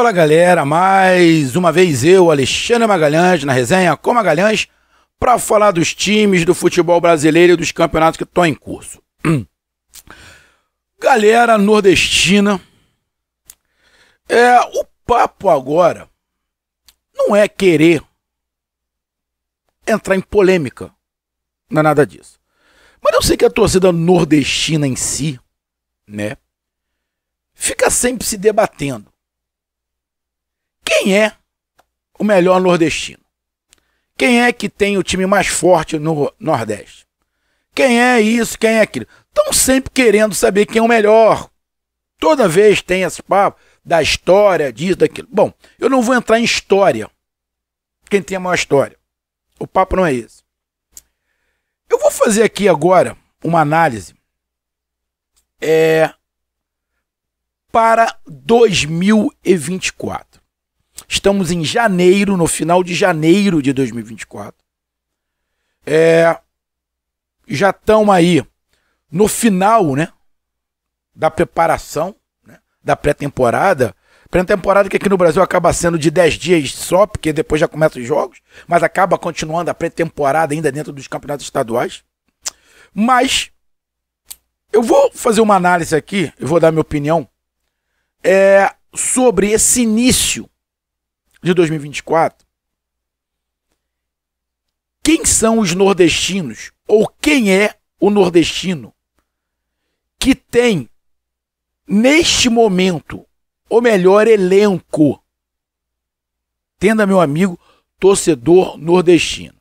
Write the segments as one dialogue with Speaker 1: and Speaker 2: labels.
Speaker 1: Fala galera, mais uma vez eu, Alexandre Magalhães, na resenha com Magalhães, para falar dos times do futebol brasileiro e dos campeonatos que estão em curso. Galera nordestina, é, o papo agora não é querer entrar em polêmica, não é nada disso. Mas eu sei que a torcida nordestina em si, né, fica sempre se debatendo quem é o melhor nordestino? Quem é que tem o time mais forte no Nordeste? Quem é isso? Quem é aquilo? Estão sempre querendo saber quem é o melhor. Toda vez tem esse papo da história, disso, daquilo. Bom, eu não vou entrar em história. Quem tem a maior história. O papo não é esse. Eu vou fazer aqui agora uma análise é, para 2024. Estamos em janeiro, no final de janeiro de 2024. É, já estão aí no final né, da preparação, né, da pré-temporada. Pré-temporada que aqui no Brasil acaba sendo de 10 dias só, porque depois já começam os jogos, mas acaba continuando a pré-temporada ainda dentro dos campeonatos estaduais. Mas eu vou fazer uma análise aqui, eu vou dar minha opinião é, sobre esse início de 2024, quem são os nordestinos ou quem é o nordestino que tem neste momento o melhor elenco? Tenda meu amigo torcedor nordestino.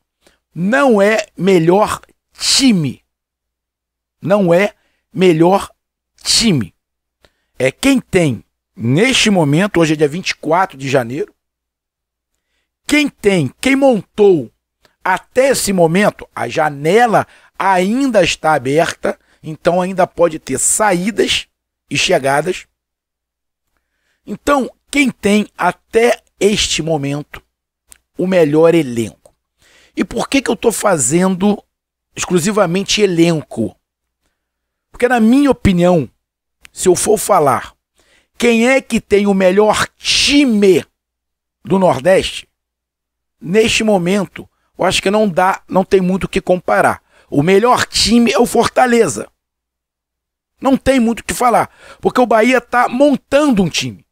Speaker 1: Não é melhor time. Não é melhor time. É quem tem neste momento, hoje é dia 24 de janeiro, quem tem, quem montou até esse momento, a janela ainda está aberta, então ainda pode ter saídas e chegadas. Então, quem tem até este momento o melhor elenco? E por que, que eu estou fazendo exclusivamente elenco? Porque, na minha opinião, se eu for falar quem é que tem o melhor time do Nordeste, neste momento, eu acho que não dá, não tem muito o que comparar. O melhor time é o Fortaleza. Não tem muito o que falar, porque o Bahia está montando um time.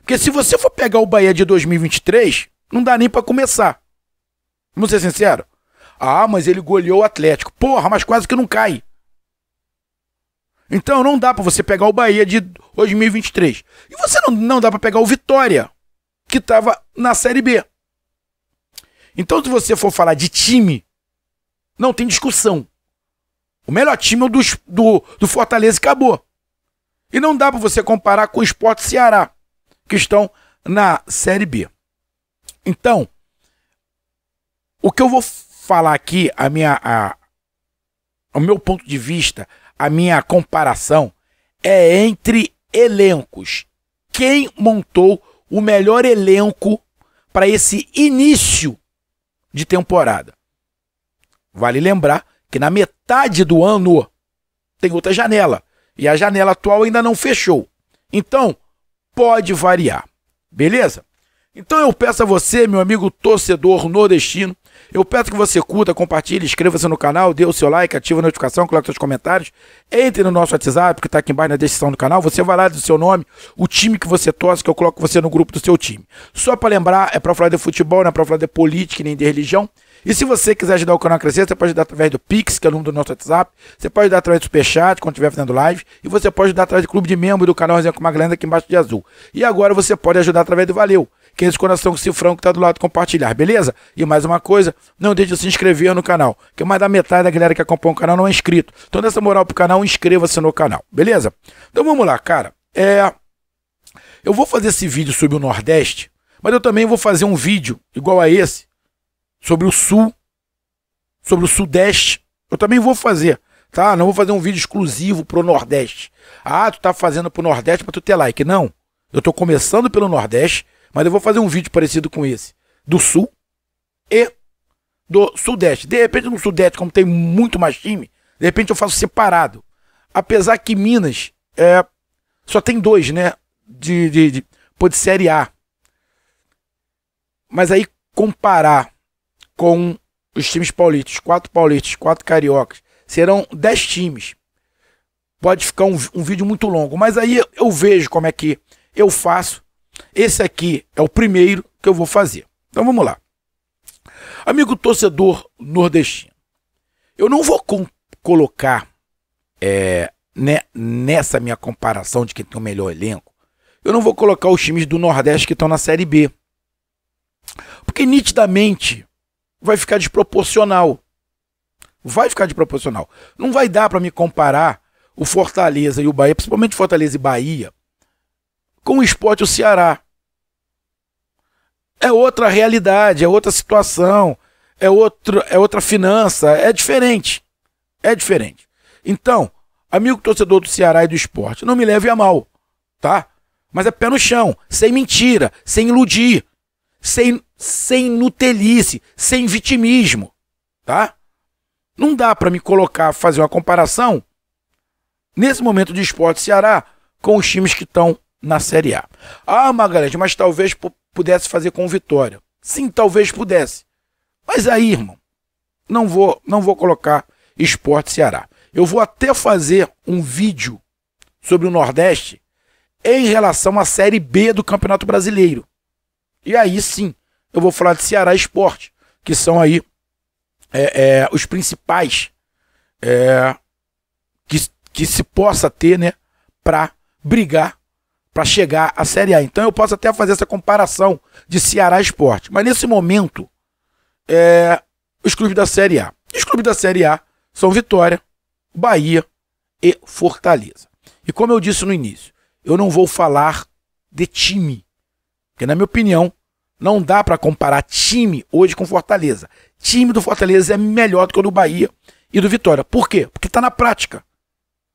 Speaker 1: Porque se você for pegar o Bahia de 2023, não dá nem para começar. Vamos ser sincero. Ah, mas ele goleou o Atlético. Porra, mas quase que não cai. Então não dá para você pegar o Bahia de 2023. E você não, não dá para pegar o Vitória, que estava na Série B. Então, se você for falar de time, não tem discussão. O melhor time é o do, do, do Fortaleza e acabou. E não dá para você comparar com o Sport Ceará, que estão na Série B. Então, o que eu vou falar aqui, a minha, a, o meu ponto de vista, a minha comparação, é entre elencos. Quem montou o melhor elenco para esse início de temporada. Vale lembrar que na metade do ano tem outra janela e a janela atual ainda não fechou. Então, pode variar. Beleza? Então eu peço a você, meu amigo torcedor nordestino, eu peço que você curta, compartilhe, inscreva-se no canal, dê o seu like, ative a notificação, coloque seus comentários. Entre no nosso WhatsApp, que está aqui embaixo na descrição do canal. Você vai lá do seu nome, o time que você torce, que eu coloco você no grupo do seu time. Só para lembrar, é para falar de futebol, não é para falar de política nem de religião. E se você quiser ajudar o canal a crescer, você pode ajudar através do Pix, que é o número do nosso WhatsApp. Você pode ajudar através do Superchat, quando estiver fazendo live. E você pode ajudar através do clube de membro do canal Resenha com Magalhães aqui embaixo de azul. E agora você pode ajudar através do Valeu que é esse coração cifrão que está do lado compartilhar, beleza? E mais uma coisa, não deixe de se inscrever no canal, que mais da metade da galera que acompanha o canal não é inscrito. Então, dessa moral pro canal, inscreva-se no canal, beleza? Então vamos lá, cara. É. Eu vou fazer esse vídeo sobre o Nordeste, mas eu também vou fazer um vídeo igual a esse sobre o Sul, sobre o Sudeste. Eu também vou fazer, tá? Não vou fazer um vídeo exclusivo pro Nordeste. Ah, tu tá fazendo pro Nordeste pra tu ter like. Não. Eu tô começando pelo Nordeste mas eu vou fazer um vídeo parecido com esse. Do Sul e do Sudeste. De repente, no Sudeste, como tem muito mais time, de repente eu faço separado. Apesar que Minas é, só tem dois, né? De, de, de, de Série A. Mas aí comparar com os times paulistas, quatro paulistas, quatro cariocas, serão dez times. Pode ficar um, um vídeo muito longo, mas aí eu vejo como é que eu faço esse aqui é o primeiro que eu vou fazer. Então vamos lá. Amigo torcedor nordestino, eu não vou colocar é, né, nessa minha comparação de quem tem o melhor elenco, eu não vou colocar os times do Nordeste que estão na Série B. Porque nitidamente vai ficar desproporcional. Vai ficar desproporcional. Não vai dar para me comparar o Fortaleza e o Bahia, principalmente Fortaleza e Bahia, com o esporte o Ceará. É outra realidade, é outra situação, é, outro, é outra finança, é diferente. É diferente. Então, amigo torcedor do Ceará e do esporte, não me leve a mal, tá? Mas é pé no chão, sem mentira, sem iludir, sem, sem nutelice, sem vitimismo, tá? Não dá para me colocar, fazer uma comparação nesse momento de esporte Ceará com os times que estão na Série A. Ah, Magalhães, mas talvez pudesse fazer com Vitória. Sim, talvez pudesse. Mas aí, irmão, não vou, não vou colocar Esporte Ceará. Eu vou até fazer um vídeo sobre o Nordeste em relação à Série B do Campeonato Brasileiro. E aí sim, eu vou falar de Ceará Esporte, que são aí é, é, os principais é, que, que se possa ter né, para brigar para chegar à Série A. Então eu posso até fazer essa comparação de Ceará Esporte. Mas nesse momento, é, os clubes da Série A. os clubes da Série A são Vitória, Bahia e Fortaleza. E como eu disse no início, eu não vou falar de time. Porque, na minha opinião, não dá para comparar time hoje com Fortaleza. Time do Fortaleza é melhor do que o do Bahia e do Vitória. Por quê? Porque está na prática.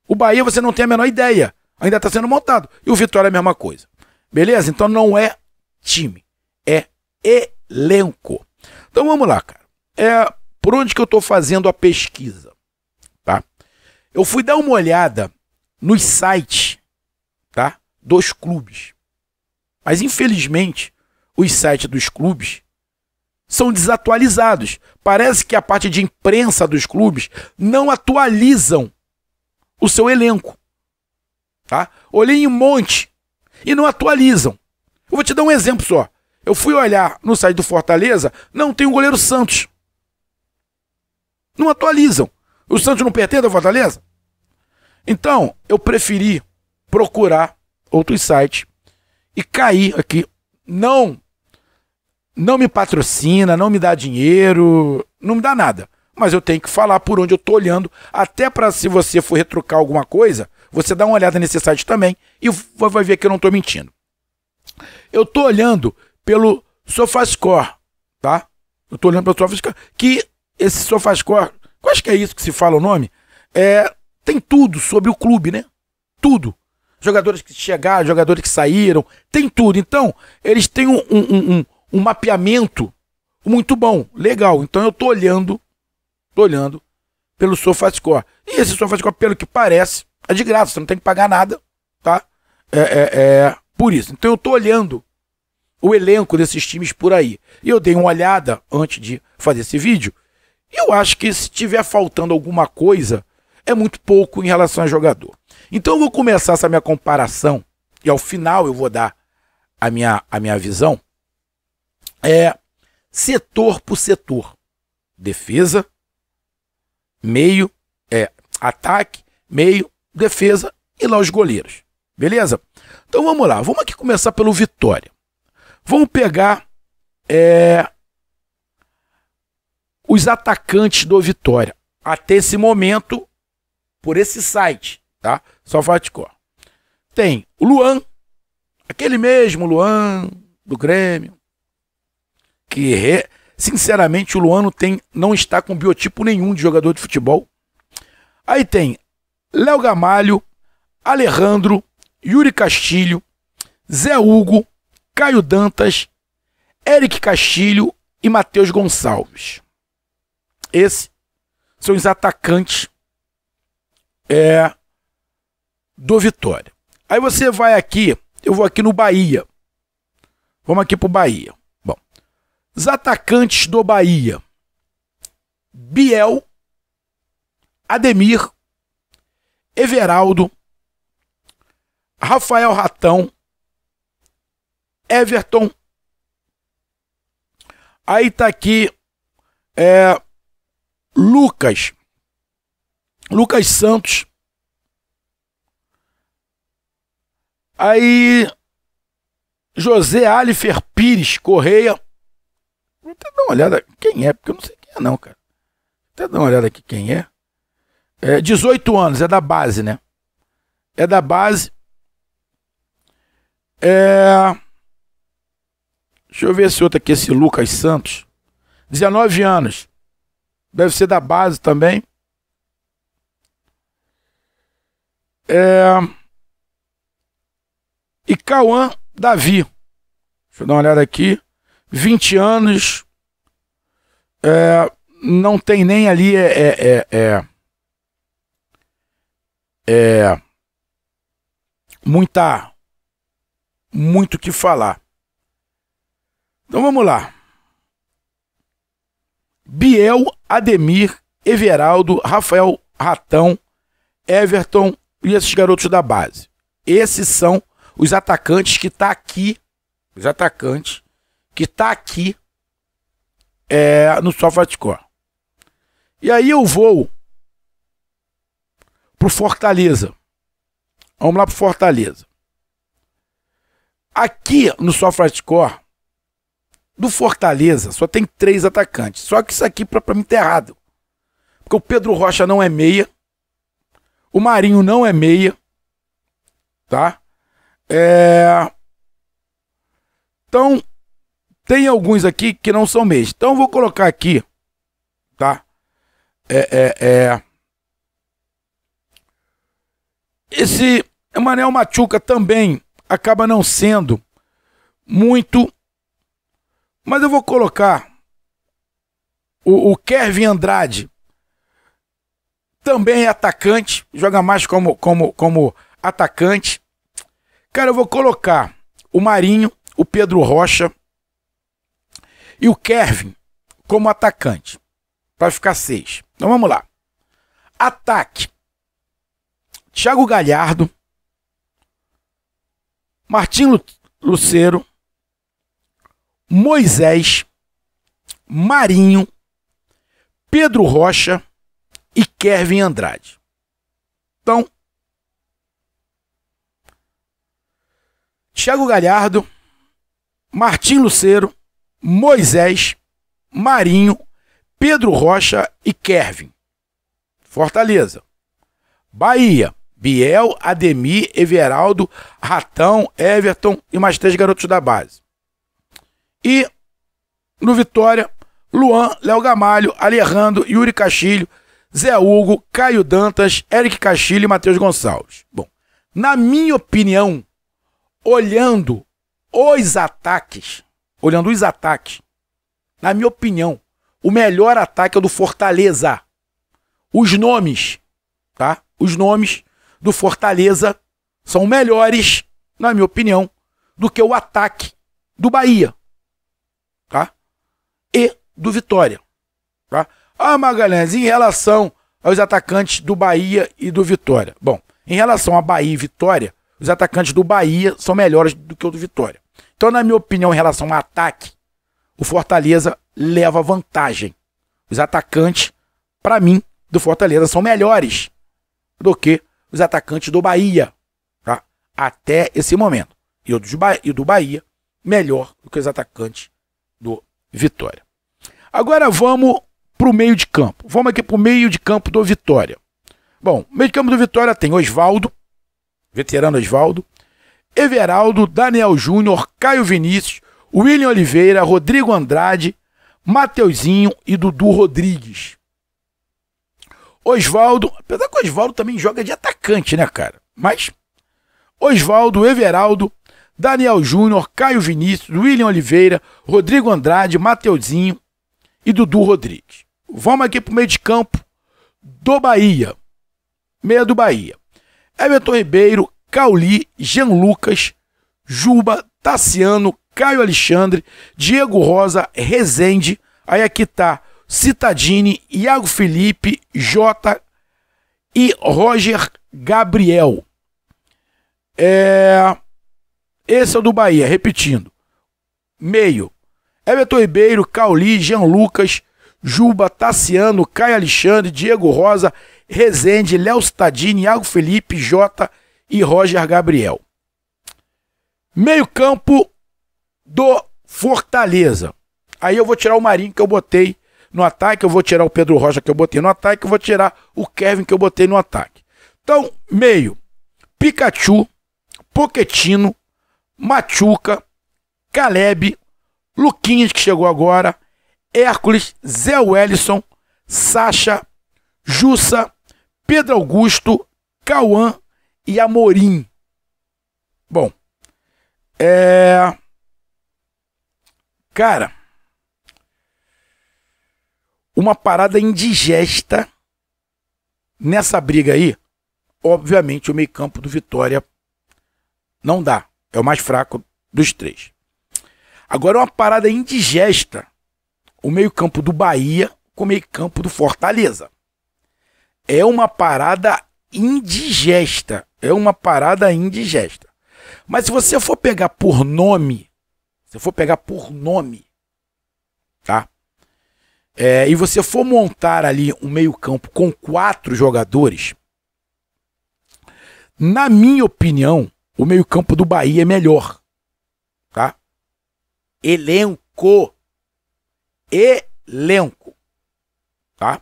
Speaker 1: O Bahia você não tem a menor ideia Ainda está sendo montado. E o Vitória é a mesma coisa. Beleza? Então não é time, é elenco. Então vamos lá, cara. É por onde que eu estou fazendo a pesquisa, tá? Eu fui dar uma olhada nos sites, tá? Dos clubes. Mas infelizmente, os sites dos clubes são desatualizados. Parece que a parte de imprensa dos clubes não atualizam o seu elenco. Tá? Olhei em um monte e não atualizam. Eu vou te dar um exemplo só. Eu fui olhar no site do Fortaleza, não tem o um goleiro Santos. Não atualizam. O Santos não pertence ao Fortaleza? Então, eu preferi procurar outro site e cair aqui. Não não me patrocina, não me dá dinheiro, não me dá nada. Mas eu tenho que falar por onde eu estou olhando, até para se você for retrucar alguma coisa, você dá uma olhada nesse site também e vai ver que eu não estou mentindo. Eu estou olhando pelo Sofascore, tá? Eu estou olhando pelo Sofascore, que esse Sofascore, quase que é isso que se fala o nome, é, tem tudo sobre o clube, né? Tudo. Jogadores que chegaram, jogadores que saíram, tem tudo. Então, eles têm um, um, um, um mapeamento muito bom, legal. Então eu estou olhando, estou olhando pelo Sofascore. E esse Sofascore, pelo que parece, é de graça, você não tem que pagar nada, tá? É, é, é por isso. Então eu tô olhando o elenco desses times por aí. E eu dei uma olhada antes de fazer esse vídeo. E eu acho que se tiver faltando alguma coisa, é muito pouco em relação a jogador. Então eu vou começar essa minha comparação e ao final eu vou dar a minha, a minha visão. É setor por setor. Defesa, meio, é, ataque, meio, defesa e lá os goleiros. Beleza? Então vamos lá, vamos aqui começar pelo Vitória. Vamos pegar é, os atacantes do Vitória. Até esse momento, por esse site, tá? Só cor Tem o Luan, aquele mesmo Luan do Grêmio, que re... sinceramente o Luan não, tem, não está com biotipo nenhum de jogador de futebol. Aí tem Léo Gamalho, Alejandro, Yuri Castilho, Zé Hugo, Caio Dantas, Eric Castilho e Matheus Gonçalves. Esses são os atacantes é, do Vitória. Aí você vai aqui, eu vou aqui no Bahia. Vamos aqui para o Bahia. Bom, os atacantes do Bahia: Biel, Ademir, Everaldo, Rafael Ratão, Everton. Aí tá aqui é, Lucas, Lucas Santos. Aí José Alifer Pires Correia. Vou até dar uma olhada quem é, porque eu não sei quem é não, cara. Vou até dar uma olhada aqui quem é. É, 18 anos, é da base, né? É da base. É... Deixa eu ver esse outro aqui, esse Lucas Santos. 19 anos. Deve ser da base também. É... E Cauã Davi. Deixa eu dar uma olhada aqui. 20 anos. É... Não tem nem ali. é, é, é é, muita muito que falar. Então vamos lá. Biel, Ademir, Everaldo, Rafael Ratão, Everton e esses garotos da base. Esses são os atacantes que tá aqui, os atacantes que tá aqui é, no SofaScore. E aí eu vou pro Fortaleza. Vamos lá pro Fortaleza. Aqui no SofaScore, do Fortaleza, só tem três atacantes. Só que isso aqui pra, pra mim tá errado. Porque o Pedro Rocha não é meia. O Marinho não é meia. Tá? É... Então, tem alguns aqui que não são meias. Então, eu vou colocar aqui. Tá? É, é, é... Esse Manel Machuca também acaba não sendo muito, mas eu vou colocar o, o Kevin Andrade, também é atacante, joga mais como, como, como atacante. Cara, eu vou colocar o Marinho, o Pedro Rocha e o Kevin como atacante, para ficar seis. Então vamos lá. Ataque. Thiago Galhardo, Martim Lucero, Moisés, Marinho, Pedro Rocha e Kevin Andrade. Então, Thiago Galhardo, Martim Lucero, Moisés, Marinho, Pedro Rocha e Kevin. Fortaleza. Bahia, Biel, Ademir, Everaldo, Ratão, Everton e mais três garotos da base. E no Vitória, Luan, Léo Gamalho, Alejandro, Yuri Castilho, Zé Hugo, Caio Dantas, Eric Castilho e Matheus Gonçalves. Bom, na minha opinião, olhando os ataques, olhando os ataques, na minha opinião, o melhor ataque é o do Fortaleza. Os nomes, tá? Os nomes do Fortaleza são melhores, na minha opinião, do que o ataque do Bahia. Tá? E do Vitória. Tá? Ah, Magalhães, em relação aos atacantes do Bahia e do Vitória. Bom, em relação a Bahia e Vitória, os atacantes do Bahia são melhores do que o do Vitória. Então, na minha opinião, em relação ao ataque, o Fortaleza leva vantagem. Os atacantes, para mim, do Fortaleza são melhores do que os atacantes do Bahia. Tá? Até esse momento. E o do Bahia melhor do que os atacantes do Vitória. Agora vamos para o meio de campo. Vamos aqui para o meio de campo do Vitória. Bom, meio de campo do Vitória tem Oswaldo, veterano Oswaldo, Everaldo, Daniel Júnior, Caio Vinícius, William Oliveira, Rodrigo Andrade, Mateuzinho e Dudu Rodrigues. Oswaldo, apesar que o Oswaldo também joga de atacante, né, cara? Mas Oswaldo, Everaldo, Daniel Júnior, Caio Vinícius, William Oliveira, Rodrigo Andrade, Mateuzinho e Dudu Rodrigues. Vamos aqui pro meio de campo do Bahia. Meia do Bahia. Everton Ribeiro, Cauli, Jean Lucas, Juba, Tassiano, Caio Alexandre, Diego Rosa, Rezende. Aí aqui tá Citadini, Iago Felipe, Jota e Roger Gabriel. É... Esse é o do Bahia, repetindo. Meio. Everton Ribeiro, Cauli, Jean Lucas, Juba, Tassiano, Caio Alexandre, Diego Rosa, Rezende, Léo Citadini, Iago Felipe, Jota e Roger Gabriel. Meio campo do Fortaleza. Aí eu vou tirar o Marinho que eu botei no ataque, eu vou tirar o Pedro Rocha que eu botei no ataque, eu vou tirar o Kevin que eu botei no ataque. Então, meio, Pikachu, Poquetino, Machuca, Caleb, Luquinhas que chegou agora, Hércules, Zé Wellison, Sacha, Jussa, Pedro Augusto, Cauã e Amorim. Bom, é... Cara, uma parada indigesta nessa briga aí. Obviamente, o meio-campo do Vitória não dá. É o mais fraco dos três. Agora, uma parada indigesta o meio-campo do Bahia com o meio-campo do Fortaleza. É uma parada indigesta. É uma parada indigesta. Mas se você for pegar por nome, se for pegar por nome, tá? é, e você for montar ali um meio-campo com quatro jogadores, na minha opinião, o meio-campo do Bahia é melhor. Tá? Elenco. Elenco. Tá?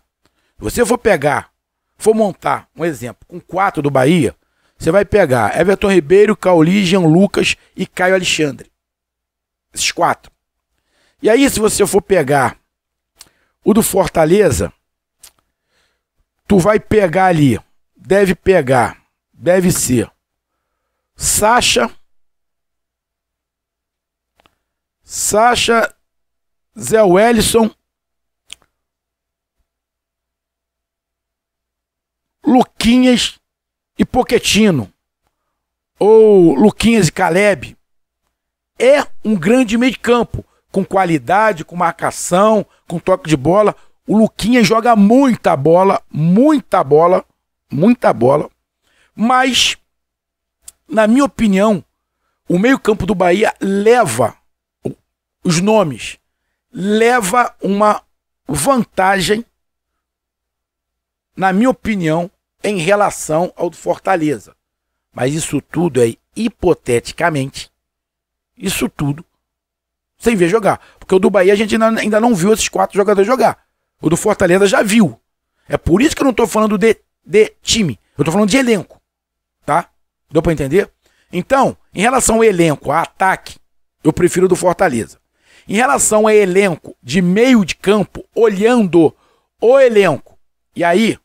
Speaker 1: Se você for pegar, for montar um exemplo com quatro do Bahia, você vai pegar Everton Ribeiro, Cauli, Jean Lucas e Caio Alexandre. Esses quatro. E aí, se você for pegar o do Fortaleza, tu vai pegar ali, deve pegar, deve ser Sacha, Sacha, Zé Wellison, Luquinhas e Poquetino, ou Luquinhas e Caleb, é um grande meio de campo, com qualidade, com marcação, com toque de bola. O Luquinha joga muita bola, muita bola, muita bola. Mas, na minha opinião, o meio-campo do Bahia leva os nomes, leva uma vantagem, na minha opinião, em relação ao do Fortaleza. Mas isso tudo é hipoteticamente. Isso tudo sem ver jogar. Porque o do Bahia a gente ainda, ainda não viu esses quatro jogadores jogar. O do Fortaleza já viu. É por isso que eu não estou falando de, de time. Eu estou falando de elenco. Tá? Deu para entender? Então, em relação ao elenco, a ataque, eu prefiro o do Fortaleza. Em relação ao elenco de meio de campo, olhando o elenco. E aí,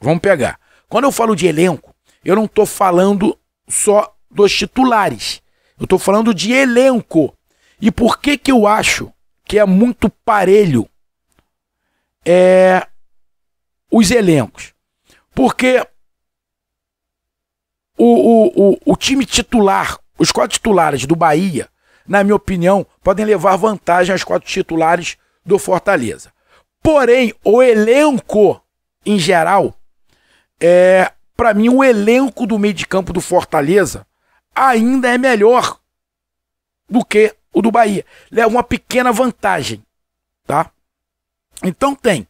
Speaker 1: vamos pegar. Quando eu falo de elenco, eu não estou falando só dos titulares. Eu estou falando de elenco e por que que eu acho que é muito parelho é, os elencos? Porque o, o, o, o time titular, os quatro titulares do Bahia, na minha opinião, podem levar vantagem aos quatro titulares do Fortaleza. Porém, o elenco em geral, é, para mim, o elenco do meio de campo do Fortaleza ainda é melhor do que o do Bahia. Leva é uma pequena vantagem, tá? Então tem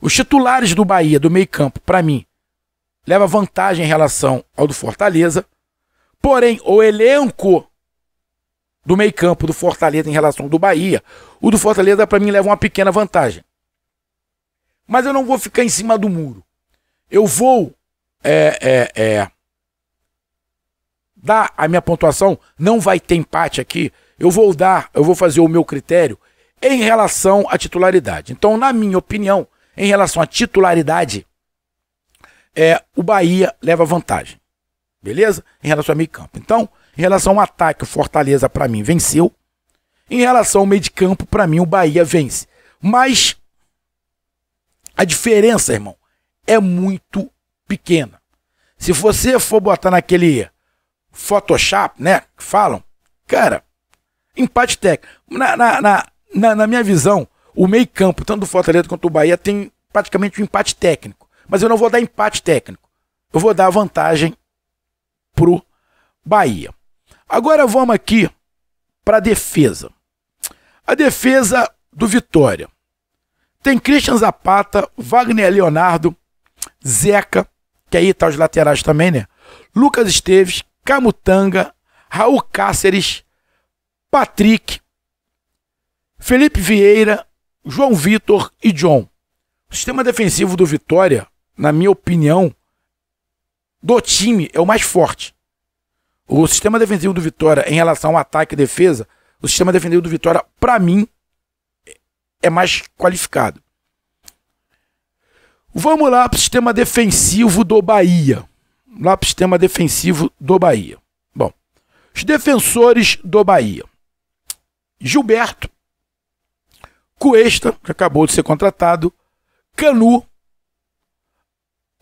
Speaker 1: os titulares do Bahia, do meio-campo, para mim, leva vantagem em relação ao do Fortaleza. Porém, o elenco do meio-campo do Fortaleza em relação ao do Bahia, o do Fortaleza para mim leva uma pequena vantagem. Mas eu não vou ficar em cima do muro. Eu vou é, é, é, dar a minha pontuação. Não vai ter empate aqui. Eu vou dar, eu vou fazer o meu critério em relação à titularidade. Então, na minha opinião, em relação à titularidade, é, o Bahia leva vantagem. Beleza? Em relação ao meio campo. Então, em relação ao ataque, o Fortaleza, para mim, venceu. Em relação ao meio de campo, para mim, o Bahia vence. Mas a diferença, irmão, é muito pequena. Se você for botar naquele Photoshop, né? Que falam, cara, empate técnico. Na, na, na, na minha visão, o meio-campo, tanto do Fortaleza quanto do Bahia, tem praticamente um empate técnico. Mas eu não vou dar empate técnico. Eu vou dar vantagem pro Bahia. Agora vamos aqui para a defesa. A defesa do Vitória. Tem Christian Zapata, Wagner Leonardo, Zeca, que aí tá os laterais também, né? Lucas Esteves, Camutanga, Raul Cáceres, Patrick, Felipe Vieira, João Vitor e John. O sistema defensivo do Vitória, na minha opinião, do time é o mais forte. O sistema defensivo do Vitória em relação ao ataque e defesa, o sistema defensivo do Vitória, para mim, é mais qualificado. Vamos lá para o sistema defensivo do Bahia. Lá para o sistema defensivo do Bahia. Bom, os defensores do Bahia. Gilberto, Cuesta, que acabou de ser contratado, Canu,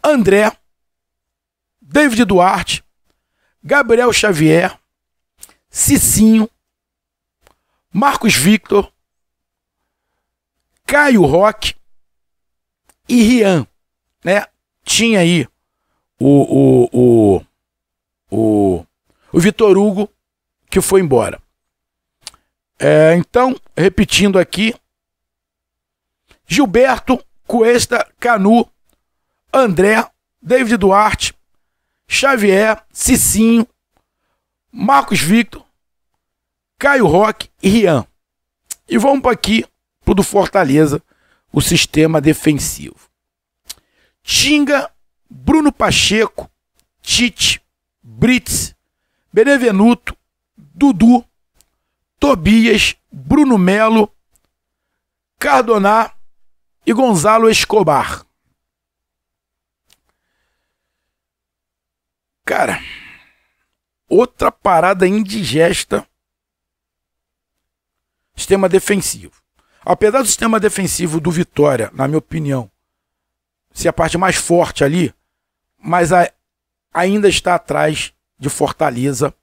Speaker 1: André, David Duarte, Gabriel Xavier, Cicinho, Marcos Victor, Caio Roque e Rian. Né? Tinha aí o, o, o, o, o Vitor Hugo que foi embora. É, então, repetindo aqui: Gilberto, Cuesta, Canu, André, David Duarte, Xavier, Cicinho, Marcos Victor, Caio Roque e Rian. E vamos para aqui pro do Fortaleza, o sistema defensivo. Tinga, Bruno Pacheco, Tite, Brits, Benevenuto, Dudu, Tobias, Bruno Melo, Cardoná e Gonzalo Escobar. Cara, outra parada indigesta. Sistema defensivo. Apesar do sistema defensivo do Vitória, na minha opinião, ser a parte mais forte ali, mas a, ainda está atrás de Fortaleza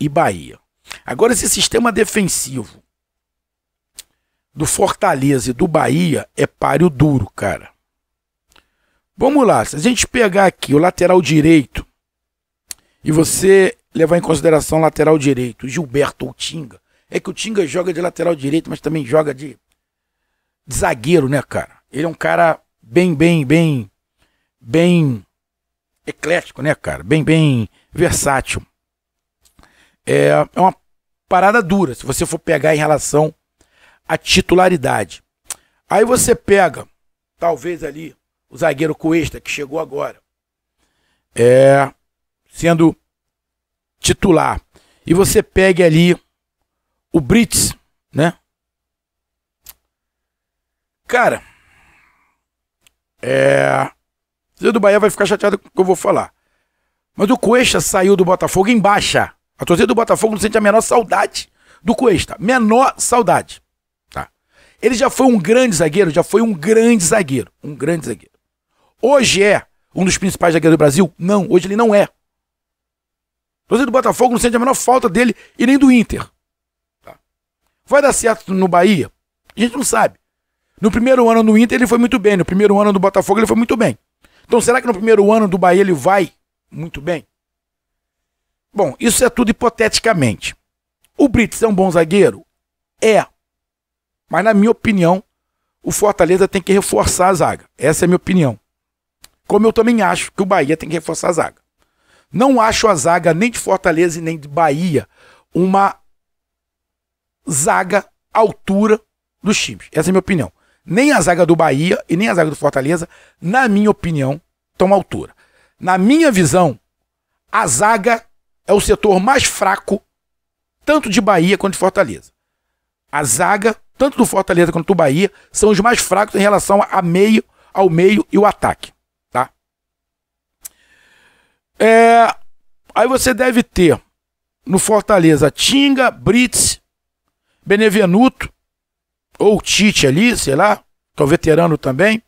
Speaker 1: e Bahia. Agora, esse sistema defensivo do Fortaleza e do Bahia é páreo duro, cara. Vamos lá, se a gente pegar aqui o lateral direito e você levar em consideração o lateral direito, Gilberto ou Tinga, é que o Tinga joga de lateral direito, mas também joga de, de zagueiro, né, cara? Ele é um cara bem, bem, bem, bem eclético, né, cara? Bem, bem versátil. É, é uma parada dura, se você for pegar em relação à titularidade. Aí você pega, talvez ali, o zagueiro Cuesta, que chegou agora, é, sendo titular. E você pega ali o Brits, né? Cara, é. O do Bahia vai ficar chateado com o que eu vou falar. Mas o Cuesta saiu do Botafogo em baixa. A torcida do Botafogo não sente a menor saudade do Cuesta. Menor saudade. Tá? Ele já foi um grande zagueiro, já foi um grande zagueiro. Um grande zagueiro. Hoje é um dos principais zagueiros do Brasil? Não, hoje ele não é. A torcida do Botafogo não sente a menor falta dele e nem do Inter. Tá? Vai dar certo no Bahia? A gente não sabe. No primeiro ano no Inter ele foi muito bem, no primeiro ano do Botafogo ele foi muito bem. Então será que no primeiro ano do Bahia ele vai muito bem? Bom, isso é tudo hipoteticamente. O Brits é um bom zagueiro? É. Mas, na minha opinião, o Fortaleza tem que reforçar a zaga. Essa é a minha opinião. Como eu também acho que o Bahia tem que reforçar a zaga. Não acho a zaga nem de Fortaleza e nem de Bahia uma zaga à altura dos times. Essa é a minha opinião. Nem a zaga do Bahia e nem a zaga do Fortaleza, na minha opinião, estão à altura. Na minha visão, a zaga é o setor mais fraco, tanto de Bahia quanto de Fortaleza. A zaga, tanto do Fortaleza quanto do Bahia, são os mais fracos em relação a meio, ao meio e o ataque. Tá? É, aí você deve ter no Fortaleza Tinga, Brits, Benevenuto, ou Tite ali, sei lá, que é um veterano também,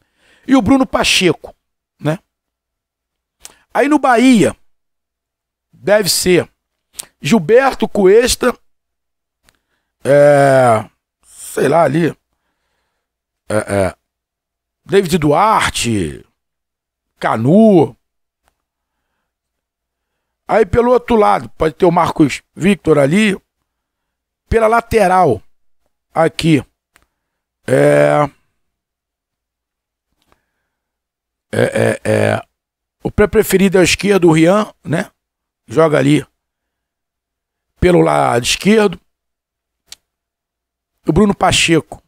Speaker 1: e o Bruno Pacheco. Né? Aí no Bahia, deve ser Gilberto Cuesta, é, sei lá ali, é, é, David Duarte, Canu. Aí pelo outro lado, pode ter o Marcos Victor ali. Pela lateral, aqui, é. É, é, é. O pré-preferido é esquerda, o Rian, né? joga ali pelo lado esquerdo. O Bruno Pacheco,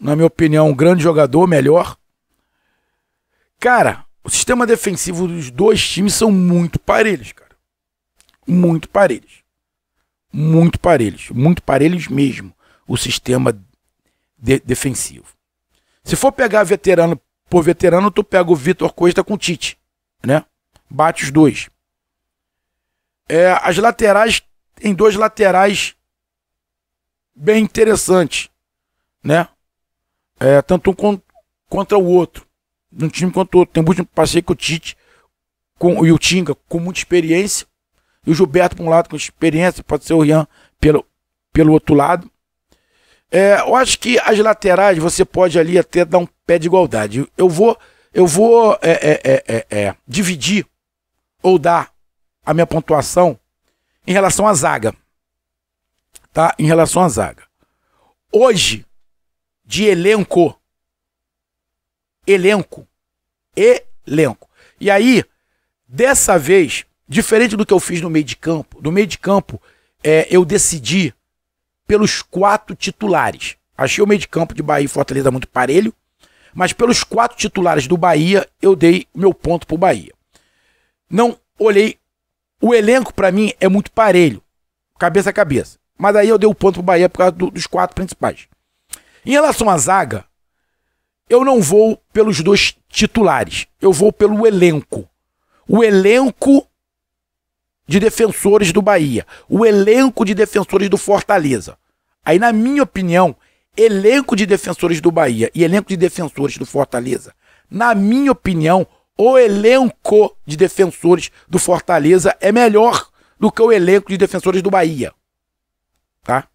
Speaker 1: na minha opinião, um grande jogador, melhor. Cara, o sistema defensivo dos dois times são muito parelhos, cara. Muito parelhos. Muito parelhos. Muito parelhos mesmo. O sistema de defensivo. Se for pegar veterano por veterano, tu pega o Vitor Costa com o Tite, né? Bate os dois. É, as laterais tem dois laterais bem interessantes, né? É, tanto um contra o outro, de um time contra o outro. Tem muito passeio com o Tite com, e o Tinga com muita experiência, e o Gilberto por um lado com experiência, pode ser o Rian pelo, pelo outro lado. É, eu acho que as laterais você pode ali até dar um pé de igualdade. Eu vou, eu vou é, é, é, é, é dividir ou dar a minha pontuação em relação à zaga. Tá? Em relação à zaga. Hoje, de elenco. Elenco. Elenco. E aí, dessa vez, diferente do que eu fiz no meio de campo, no meio de campo, é, eu decidi pelos quatro titulares. Achei o meio de campo de Bahia e Fortaleza muito parelho, mas pelos quatro titulares do Bahia, eu dei meu ponto pro Bahia. Não olhei o elenco, para mim, é muito parelho, cabeça a cabeça. Mas aí eu dei o ponto pro Bahia por causa do, dos quatro principais. Em relação à zaga, eu não vou pelos dois titulares, eu vou pelo elenco. O elenco de defensores do Bahia, o elenco de defensores do Fortaleza. Aí, na minha opinião, elenco de defensores do Bahia e elenco de defensores do Fortaleza, na minha opinião, o elenco de defensores do Fortaleza é melhor do que o elenco de defensores do Bahia. Tá?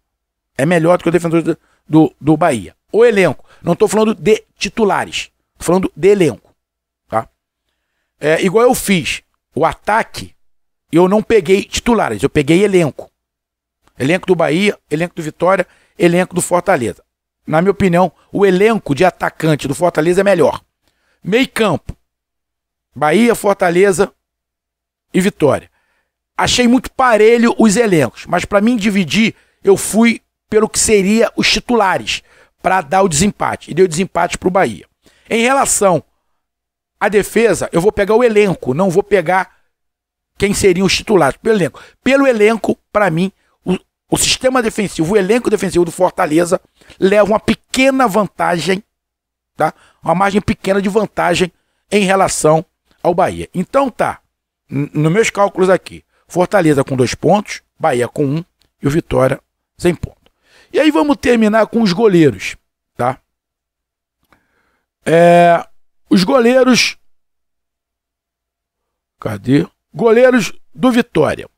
Speaker 1: É melhor do que o defensor do, do, do Bahia. O elenco. Não estou falando de titulares. Tô falando de elenco. Tá? É, igual eu fiz o ataque, eu não peguei titulares, eu peguei elenco. Elenco do Bahia, elenco do Vitória, elenco do Fortaleza. Na minha opinião, o elenco de atacante do Fortaleza é melhor. Meio campo. Bahia, Fortaleza e Vitória. Achei muito parelho os elencos, mas para mim dividir, eu fui pelo que seria os titulares para dar o desempate. E deu desempate para o Bahia. Em relação à defesa, eu vou pegar o elenco, não vou pegar quem seriam os titulares. Pelo elenco, pelo elenco para mim, o, o sistema defensivo, o elenco defensivo do Fortaleza leva uma pequena vantagem, tá? uma margem pequena de vantagem em relação ao Bahia. Então tá, nos meus cálculos aqui, Fortaleza com dois pontos, Bahia com um e o Vitória sem ponto. E aí vamos terminar com os goleiros, tá? É, os goleiros. Cadê? Goleiros do Vitória.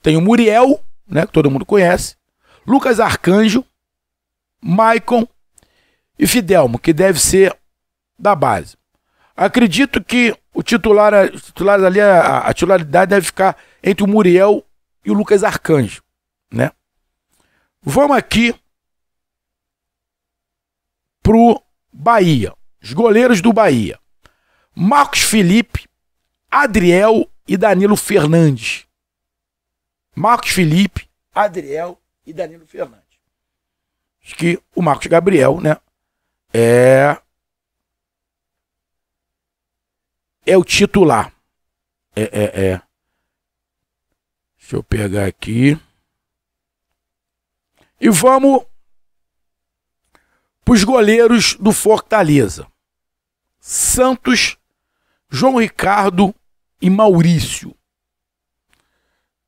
Speaker 1: Tem o Muriel, né, que todo mundo conhece, Lucas Arcanjo, Maicon e Fidelmo, que deve ser da base. Acredito que o titular, titular ali, a, a, titularidade deve ficar entre o Muriel e o Lucas Arcanjo, né? Vamos aqui pro Bahia, os goleiros do Bahia. Marcos Felipe, Adriel e Danilo Fernandes. Marcos Felipe, Adriel e Danilo Fernandes. Acho que o Marcos Gabriel, né? É é o titular. É, é, é. Deixa eu pegar aqui. E vamos para os goleiros do Fortaleza. Santos, João Ricardo e Maurício.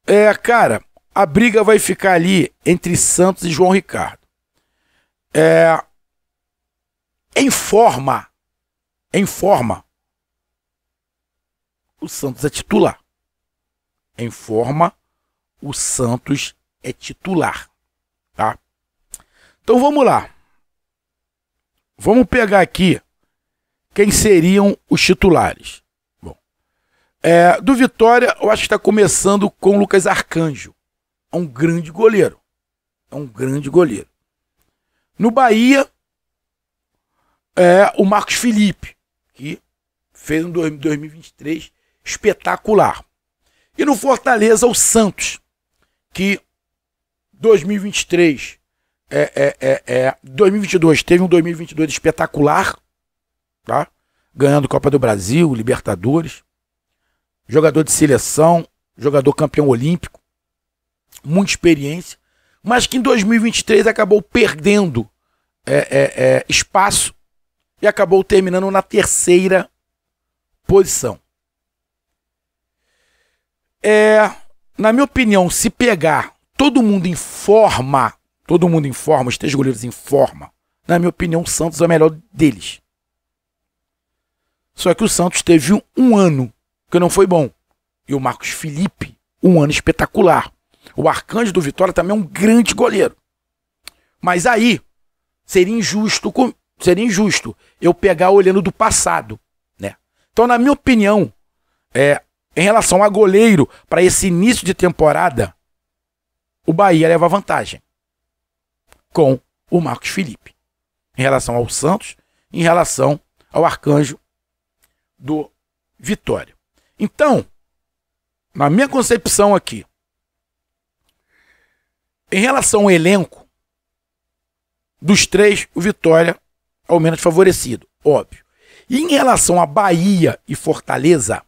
Speaker 1: É, cara, a briga vai ficar ali entre Santos e João Ricardo. É, em forma, em forma, o Santos é titular. Em forma, o Santos é titular, tá? Então vamos lá. Vamos pegar aqui quem seriam os titulares. Bom, é, do Vitória, eu acho que está começando com o Lucas Arcanjo. É um grande goleiro. É um grande goleiro. No Bahia, é o Marcos Felipe, que fez um 2023 espetacular. E no Fortaleza, o Santos, que 2023 é, é, é, é 2022 teve um 2022 espetacular, tá? Ganhando Copa do Brasil, Libertadores, jogador de seleção, jogador campeão olímpico, muita experiência, mas que em 2023 acabou perdendo é, é, é, espaço e acabou terminando na terceira posição. É, na minha opinião, se pegar todo mundo em forma, todo mundo em forma, os três goleiros em forma, na minha opinião, o Santos é o melhor deles. Só que o Santos teve um ano que não foi bom. E o Marcos Felipe, um ano espetacular. O Arcanjo do Vitória também é um grande goleiro. Mas aí seria injusto, seria injusto eu pegar olhando do passado, né? Então, na minha opinião, é, em relação a goleiro, para esse início de temporada, o Bahia leva vantagem com o Marcos Felipe. Em relação ao Santos, em relação ao arcanjo do Vitória. Então, na minha concepção aqui, em relação ao elenco, dos três, o Vitória é o menos favorecido, óbvio. E em relação a Bahia e Fortaleza,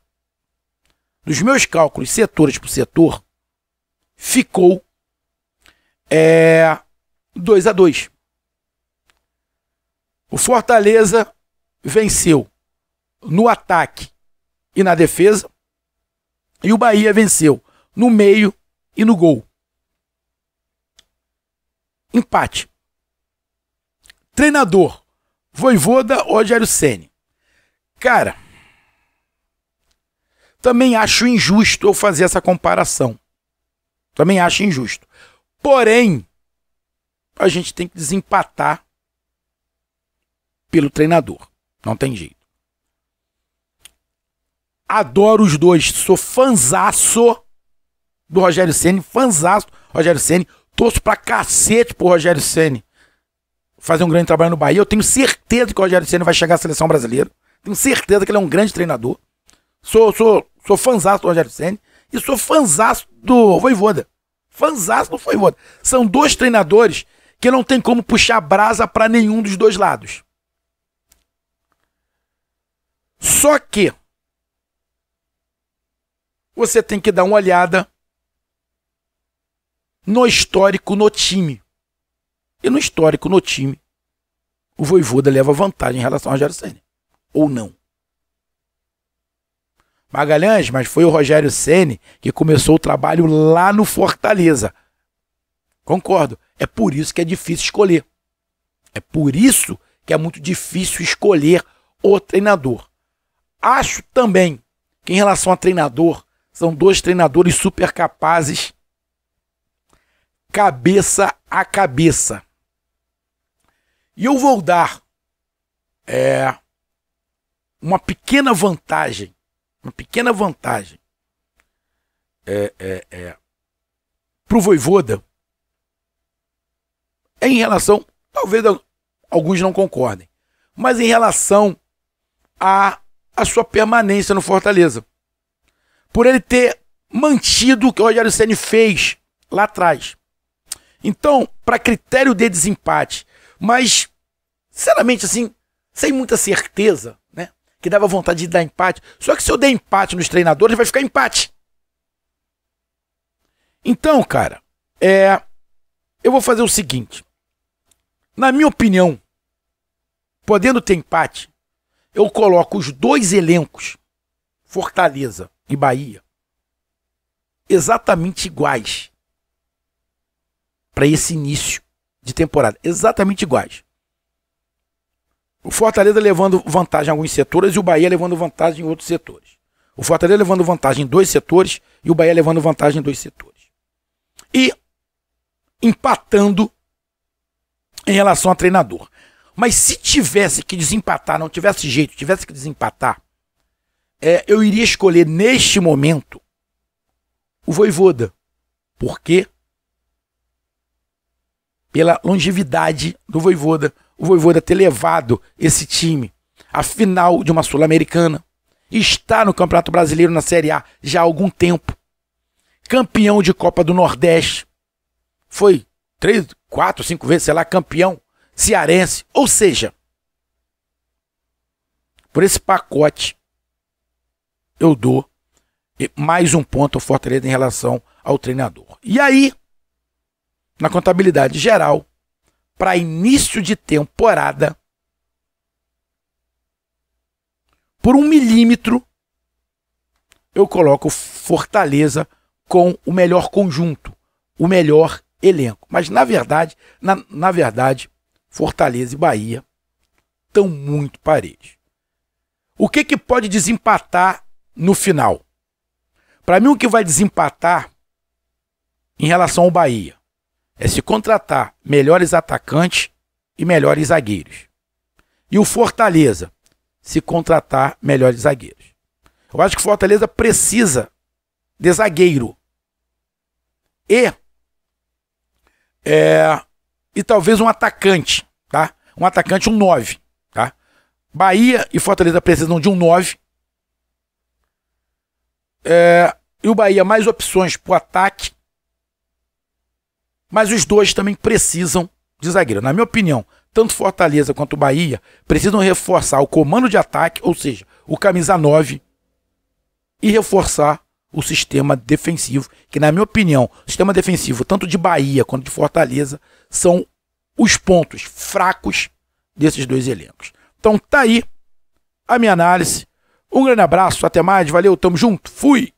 Speaker 1: dos meus cálculos, setores por tipo, setor, ficou é, 2 a 2. O Fortaleza venceu no ataque e na defesa, e o Bahia venceu no meio e no gol. Empate. Treinador: Voivoda ou Rogério Ceni? Cara, também acho injusto eu fazer essa comparação. Também acho injusto. Porém, a gente tem que desempatar pelo treinador. Não tem jeito. Adoro os dois. Sou fanzaço do Rogério Ceni, fanzaço do Rogério Ceni. Torço pra cacete pro Rogério Ceni fazer um grande trabalho no Bahia. Eu tenho certeza que o Rogério Ceni vai chegar à seleção brasileira. Tenho certeza que ele é um grande treinador. Sou, sou Sou fãzaço do Rogério Senna e sou fãzaço do Voivoda. Fãzaço do Voivoda. São dois treinadores que não tem como puxar brasa para nenhum dos dois lados. Só que você tem que dar uma olhada no histórico no time. E no histórico no time, o Voivoda leva vantagem em relação ao Rogério Senna. Ou não. Magalhães, mas foi o Rogério Ceni que começou o trabalho lá no Fortaleza. Concordo. É por isso que é difícil escolher. É por isso que é muito difícil escolher o treinador. Acho também que em relação a treinador, são dois treinadores super capazes cabeça a cabeça. E eu vou dar é, uma pequena vantagem uma pequena vantagem. É, é, é. Voivoda, é em relação, talvez alguns não concordem, mas em relação à a, a sua permanência no Fortaleza. Por ele ter mantido o que o Rogério Ceni fez lá atrás. Então, para critério de desempate, mas sinceramente assim, sem muita certeza, que dava vontade de dar empate. Só que se eu der empate nos treinadores, vai ficar empate. Então, cara, é, eu vou fazer o seguinte. Na minha opinião, podendo ter empate, eu coloco os dois elencos, Fortaleza e Bahia, exatamente iguais para esse início de temporada. Exatamente iguais. O Fortaleza levando vantagem em alguns setores e o Bahia levando vantagem em outros setores. O Fortaleza levando vantagem em dois setores e o Bahia levando vantagem em dois setores. E empatando em relação a treinador. Mas se tivesse que desempatar, não tivesse jeito, tivesse que desempatar, é, eu iria escolher neste momento o Voivoda. Por quê? Pela longevidade do Voivoda, o Voivoda ter levado esse time à final de uma Sul-Americana. Está no Campeonato Brasileiro na Série A já há algum tempo. Campeão de Copa do Nordeste. Foi três, quatro, cinco vezes, sei lá, campeão cearense. Ou seja, por esse pacote, eu dou mais um ponto ao Fortaleza em relação ao treinador. E aí, na contabilidade geral, para início de temporada por um milímetro, eu coloco Fortaleza com o melhor conjunto, o melhor elenco. Mas na verdade, na, na verdade, Fortaleza e Bahia estão muito parelhos. O que que pode desempatar no final? Para mim o que vai desempatar em relação ao Bahia é se contratar melhores atacantes e melhores zagueiros. E o Fortaleza, se contratar melhores zagueiros. Eu acho que o Fortaleza precisa de zagueiro. E é, e talvez um atacante, tá? Um atacante, um 9, tá? Bahia e Fortaleza precisam de um 9. É, e o Bahia mais opções para o ataque mas os dois também precisam de zagueiro. Na minha opinião, tanto Fortaleza quanto Bahia precisam reforçar o comando de ataque, ou seja, o camisa 9, e reforçar o sistema defensivo, que na minha opinião, o sistema defensivo tanto de Bahia quanto de Fortaleza são os pontos fracos desses dois elencos. Então tá aí a minha análise. Um grande abraço, até mais, valeu, tamo junto, fui!